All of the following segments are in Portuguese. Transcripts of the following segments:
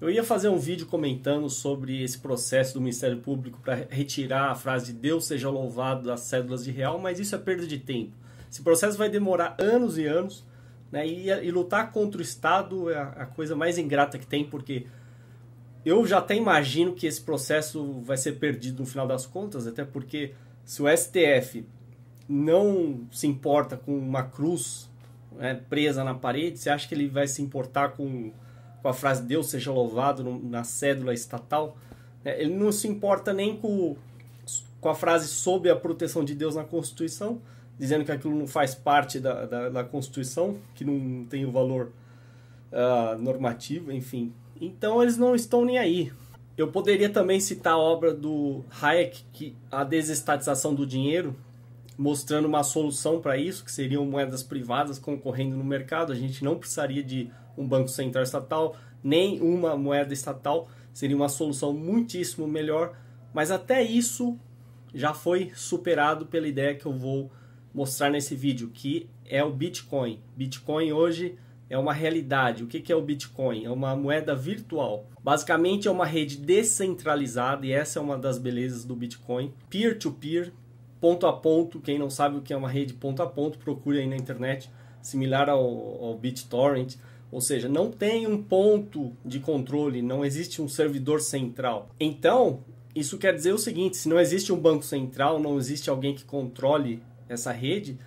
Eu ia fazer um vídeo comentando sobre esse processo do Ministério Público para retirar a frase Deus seja louvado das cédulas de real, mas isso é perda de tempo. Esse processo vai demorar anos e anos, né? E, e lutar contra o Estado é a, a coisa mais ingrata que tem, porque eu já até imagino que esse processo vai ser perdido no final das contas, até porque se o STF não se importa com uma cruz né, presa na parede, você acha que ele vai se importar com com a frase Deus seja louvado no, na cédula estatal. Né? Ele não se importa nem com, com a frase sob a proteção de Deus na Constituição, dizendo que aquilo não faz parte da, da, da Constituição, que não tem o valor uh, normativo, enfim. Então eles não estão nem aí. Eu poderia também citar a obra do Hayek, que a desestatização do dinheiro, mostrando uma solução para isso, que seriam moedas privadas concorrendo no mercado. A gente não precisaria de um banco central estatal, nem uma moeda estatal, seria uma solução muitíssimo melhor, mas até isso já foi superado pela ideia que eu vou mostrar nesse vídeo, que é o Bitcoin. Bitcoin hoje é uma realidade. O que é o Bitcoin? É uma moeda virtual. Basicamente é uma rede descentralizada e essa é uma das belezas do Bitcoin. Peer-to-peer, ponto a ponto. Quem não sabe o que é uma rede ponto a ponto, procure aí na internet, similar ao, ao BitTorrent. Ou seja, não tem um ponto de controle, não existe um servidor central. Então, isso quer dizer o seguinte: se não existe um banco central, não existe alguém que controle essa rede,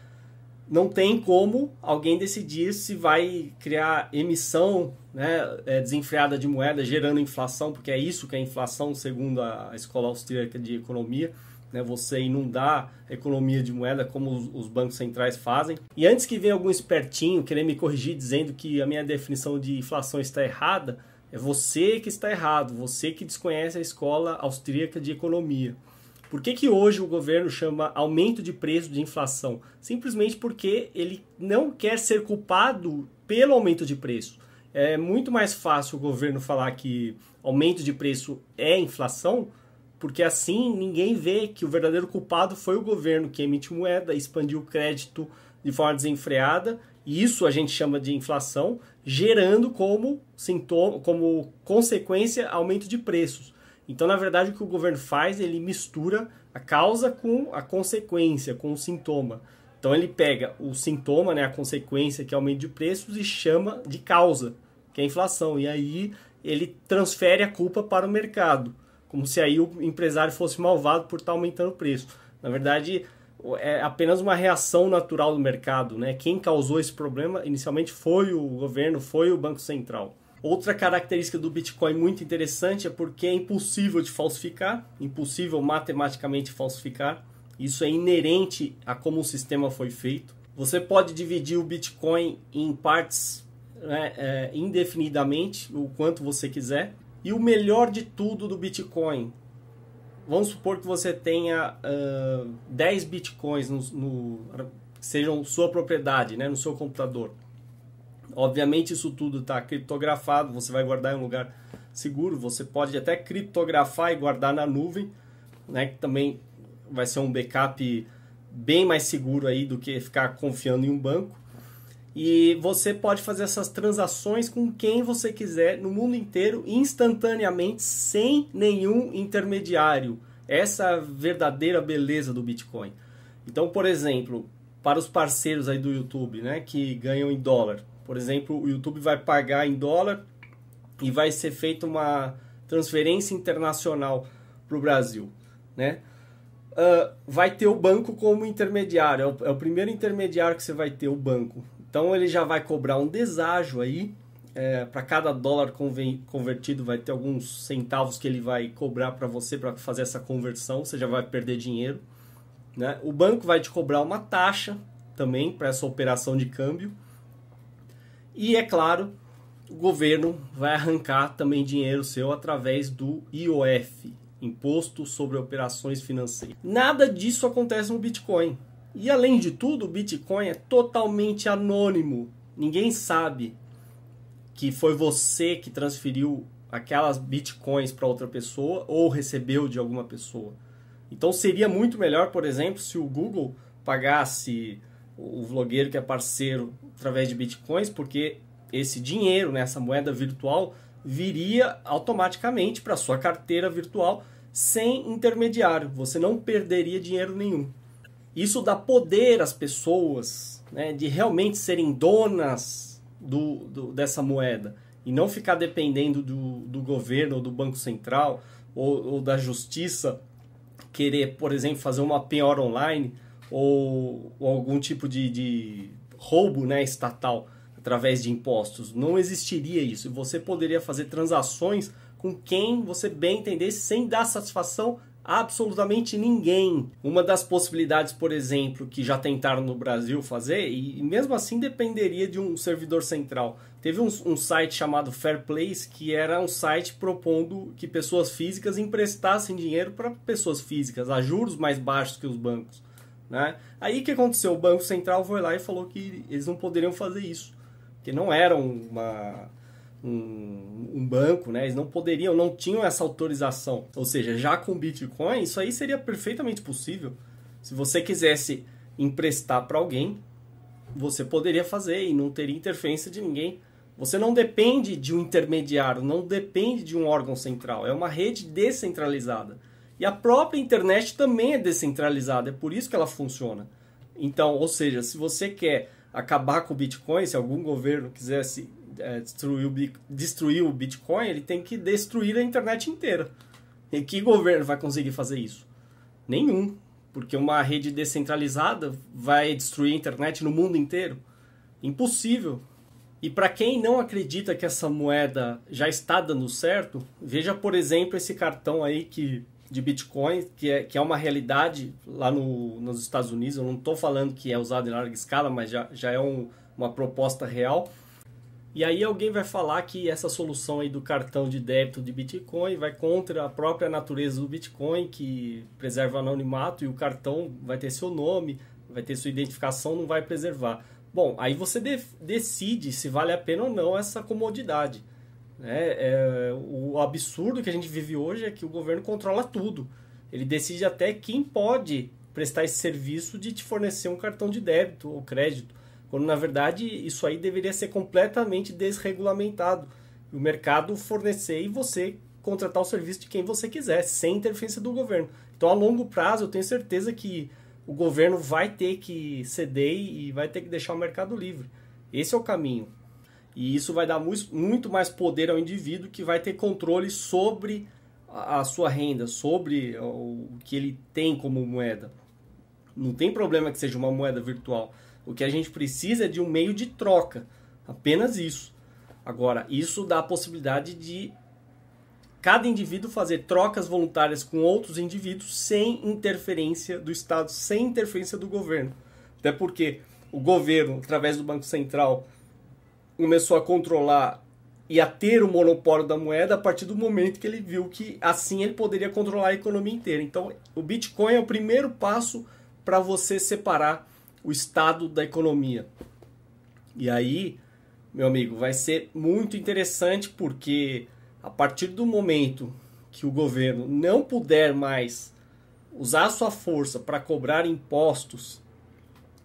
não tem como alguém decidir se vai criar emissão né, é, desenfreada de moeda, gerando inflação, porque é isso que é inflação, segundo a escola austríaca de economia né, você inundar a economia de moeda como os, bancos centrais fazem. E antes que venha algum espertinho querer me corrigir dizendo que a minha definição de inflação está errada, é você que está errado, você que desconhece a escola austríaca de economia. Por que, que hoje o governo chama aumento de preço de inflação? Simplesmente porque ele não quer ser culpado pelo aumento de preço. É muito mais fácil o governo falar que aumento de preço é inflação porque assim ninguém vê que o verdadeiro culpado foi o governo que emitiu moeda, expandiu o crédito de forma desenfreada, e isso a gente chama de inflação, gerando como sintoma, como consequência aumento de preços. Então, na verdade, o que o governo faz, ele mistura a causa com a consequência, com o sintoma. Então ele pega o sintoma, né, a consequência que é o aumento de preços e chama de causa, que é a inflação. E aí ele transfere a culpa para o mercado como se aí o empresário fosse malvado por estar tá aumentando o preço. Na verdade, é apenas uma reação natural do mercado. Né? Quem causou esse problema inicialmente foi o governo, foi o Banco Central. Outra característica do Bitcoin muito interessante é porque é impossível de falsificar, impossível matematicamente falsificar. Isso é inerente a como o sistema foi feito. Você pode dividir o Bitcoin em partes né, é, indefinidamente, o quanto você quiser. E o melhor de tudo do Bitcoin, vamos supor que você tenha uh, 10 Bitcoins no, no, sejam sua propriedade, né, no seu computador. Obviamente isso tudo está criptografado, você vai guardar em um lugar seguro, você pode até criptografar e guardar na nuvem, né, que também vai ser um backup bem mais seguro aí do que ficar confiando em um banco. E você pode fazer essas transações com quem você quiser no mundo inteiro instantaneamente sem nenhum intermediário. Essa é a verdadeira beleza do Bitcoin. Então, por exemplo, para os parceiros aí do YouTube, né, que ganham em dólar. Por exemplo, o YouTube vai pagar em dólar e vai ser feita uma transferência internacional para o Brasil, né? Uh, vai ter o banco como intermediário, é o, é o, primeiro intermediário que você vai ter o banco. Então ele já vai cobrar um deságio aí. É, para cada dólar convertido vai ter alguns centavos que ele vai cobrar para você para fazer essa conversão. Você já vai perder dinheiro. Né? O banco vai te cobrar uma taxa também para essa operação de câmbio. E é claro, o governo vai arrancar também dinheiro seu através do IOF, Imposto sobre Operações Financeiras. Nada disso acontece no Bitcoin. E além de tudo, o Bitcoin é totalmente anônimo. Ninguém sabe que foi você que transferiu aquelas bitcoins para outra pessoa ou recebeu de alguma pessoa. Então seria muito melhor, por exemplo, se o Google pagasse o vlogueiro que é parceiro através de bitcoins, porque esse dinheiro, né, essa moeda virtual, viria automaticamente para sua carteira virtual sem intermediário. Você não perderia dinheiro nenhum. Isso dá poder às pessoas né, de realmente serem donas do, do, dessa moeda e não ficar dependendo do, do governo ou do Banco Central ou, ou, da justiça querer, por exemplo, fazer uma penhora online ou, ou algum tipo de, de roubo né, estatal através de impostos. Não existiria isso. Você poderia fazer transações com quem você bem entendesse sem dar satisfação absolutamente ninguém. Uma das possibilidades, por exemplo, que já tentaram no Brasil fazer, e mesmo assim dependeria de um servidor central. Teve um, um site chamado Fairplace, que era um site propondo que pessoas físicas emprestassem dinheiro para pessoas físicas, a juros mais baixos que os bancos. Né? Aí o que aconteceu? O Banco Central foi lá e falou que eles não poderiam fazer isso, que não era uma um, um, banco, né? Eles não poderiam, não tinham essa autorização. Ou seja, já com Bitcoin, isso aí seria perfeitamente possível. Se você quisesse emprestar para alguém, você poderia fazer e não teria interferência de ninguém. Você não depende de um intermediário, não depende de um órgão central. É uma rede descentralizada. E a própria internet também é descentralizada, é por isso que ela funciona. Então, ou seja, se você quer acabar com o Bitcoin, se algum governo quisesse é, destruiu, destruiu o Bitcoin, ele tem que destruir a internet inteira. E que governo vai conseguir fazer isso? Nenhum. Porque uma rede descentralizada vai destruir a internet no mundo inteiro? Impossível. E para quem não acredita que essa moeda já está dando certo, veja, por exemplo, esse cartão aí que de Bitcoin, que é, que é uma realidade lá no, nos Estados Unidos. Eu não estou falando que é usado em larga escala, mas já, já é um, uma proposta real. E aí alguém vai falar que essa solução aí do cartão de débito de Bitcoin vai contra a própria natureza do Bitcoin, que preserva o anonimato e o cartão vai ter seu nome, vai ter sua identificação, não vai preservar. Bom, aí você de decide se vale a pena ou não essa comodidade. Né? É, o absurdo que a gente vive hoje é que o governo controla tudo. Ele decide até quem pode prestar esse serviço de te fornecer um cartão de débito ou crédito quando na verdade isso aí deveria ser completamente desregulamentado. O mercado fornecer e você contratar o serviço de quem você quiser, sem interferência do governo. Então, a longo prazo, eu tenho certeza que o governo vai ter que ceder e vai ter que deixar o mercado livre. Esse é o caminho. E isso vai dar muito mais poder ao indivíduo que vai ter controle sobre a sua renda, sobre o que ele tem como moeda. Não tem problema que seja uma moeda virtual. O que a gente precisa é de um meio de troca, apenas isso. Agora, isso dá a possibilidade de cada indivíduo fazer trocas voluntárias com outros indivíduos sem interferência do Estado, sem interferência do governo. Até porque o governo, através do Banco Central, começou a controlar e a ter o monopólio da moeda a partir do momento que ele viu que assim ele poderia controlar a economia inteira. Então, o Bitcoin é o primeiro passo para você separar o estado da economia. E aí, meu amigo, vai ser muito interessante porque a partir do momento que o governo não puder mais usar sua força para cobrar impostos,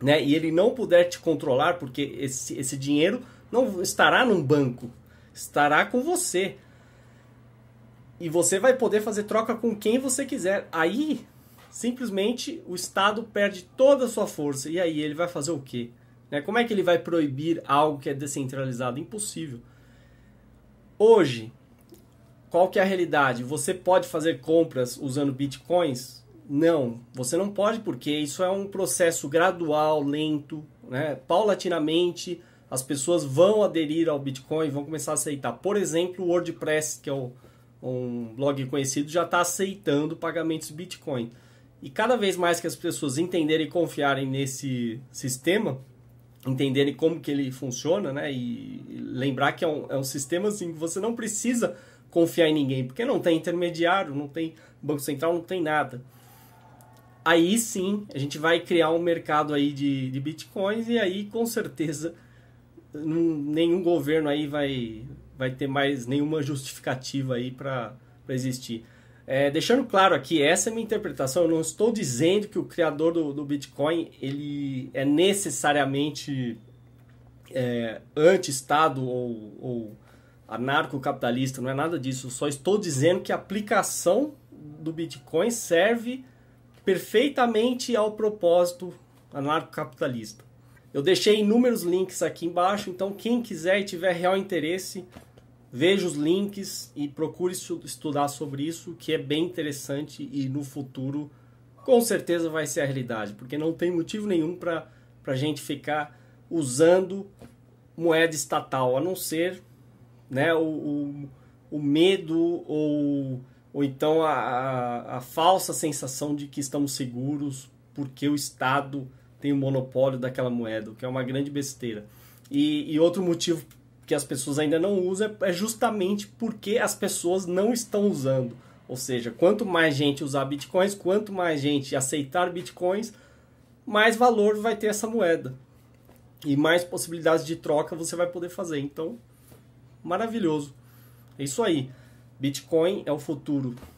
né, e ele não puder te controlar, porque esse, esse dinheiro não estará num banco, estará com você. E você vai poder fazer troca com quem você quiser. Aí simplesmente o Estado perde toda a sua força. E aí ele vai fazer o quê? Né? Como é que ele vai proibir algo que é descentralizado? Impossível. Hoje, qual que é a realidade? Você pode fazer compras usando bitcoins? Não, você não pode porque isso é um processo gradual, lento, né? paulatinamente as pessoas vão aderir ao Bitcoin, vão começar a aceitar. Por exemplo, o WordPress, que é um blog conhecido, já está aceitando pagamentos Bitcoin. E cada vez mais que as pessoas entenderem e confiarem nesse sistema, entenderem como que ele funciona, né? E lembrar que é um, é um sistema assim que você não precisa confiar em ninguém, porque não tem intermediário, não tem Banco Central, não tem nada. Aí sim, a gente vai criar um mercado aí de, de bitcoins e aí com certeza nenhum governo aí vai, vai ter mais nenhuma justificativa aí para existir. É, deixando claro aqui, essa é minha interpretação, eu não estou dizendo que o criador do, do Bitcoin ele é necessariamente é, anti-Estado ou, ou anarcocapitalista, não é nada disso. Eu só estou dizendo que a aplicação do Bitcoin serve perfeitamente ao propósito anarcocapitalista. Eu deixei inúmeros links aqui embaixo, então quem quiser e tiver real interesse, veja os links e procure estudar sobre isso, que é bem interessante e no futuro com certeza vai ser a realidade, porque não tem motivo nenhum para a gente ficar usando moeda estatal, a não ser né, o, o, o medo ou, ou então a, a, a falsa sensação de que estamos seguros porque o Estado tem o monopólio daquela moeda, o que é uma grande besteira. E, e, outro motivo que as pessoas ainda não usam é, é justamente porque as pessoas não estão usando. Ou seja, quanto mais gente usar bitcoins, quanto mais gente aceitar bitcoins, mais valor vai ter essa moeda. E mais possibilidades de troca você vai poder fazer. Então, maravilhoso. É isso aí. Bitcoin é o futuro